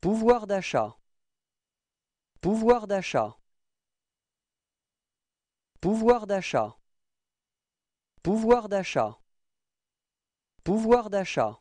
Pouvoir d'achat. Pouvoir d'achat. Pouvoir d'achat. Pouvoir d'achat. Pouvoir d'achat.